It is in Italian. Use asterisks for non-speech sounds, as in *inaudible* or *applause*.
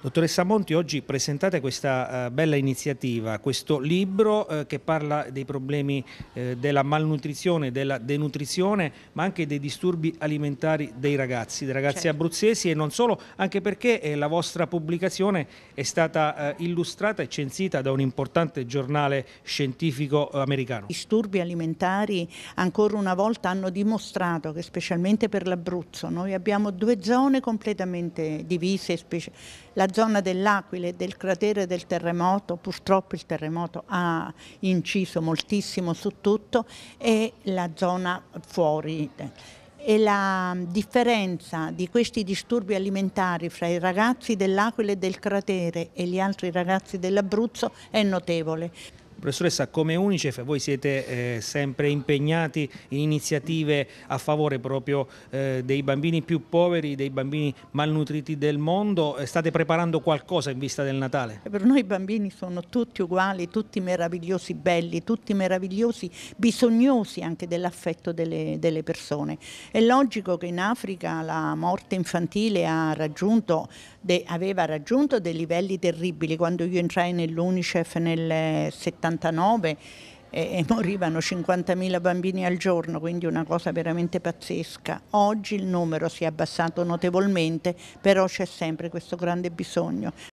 Dottoressa Monti, oggi presentate questa eh, bella iniziativa, questo libro eh, che parla dei problemi eh, della malnutrizione, della denutrizione, ma anche dei disturbi alimentari dei ragazzi, dei ragazzi certo. abruzzesi e non solo, anche perché la vostra pubblicazione è stata illustrata e censita da un importante giornale scientifico americano. I disturbi alimentari ancora una volta hanno dimostrato che specialmente per l'Abruzzo noi abbiamo due zone completamente divise, la zona dell'Aquile, e del cratere del terremoto, purtroppo il terremoto ha inciso moltissimo su tutto, e la zona fuori. E la differenza di questi disturbi alimentari fra i ragazzi dell'Aquile e del cratere e gli altri ragazzi dell'Abruzzo è notevole. Professoressa, come Unicef voi siete eh, sempre impegnati in iniziative a favore proprio eh, dei bambini più poveri, dei bambini malnutriti del mondo. Eh, state preparando qualcosa in vista del Natale? Eh, per noi i bambini sono tutti uguali, tutti meravigliosi belli, tutti meravigliosi, bisognosi anche dell'affetto delle, delle persone. È logico che in Africa la morte infantile ha raggiunto de, aveva raggiunto dei livelli terribili. Quando io entrai nell'Unicef nel 70 79 e, *laughs* morivano 50.000 bambini al giorno, quindi una cosa veramente pazzesca. Oggi il numero si è abbassato notevolmente, però c'è sempre questo grande bisogno.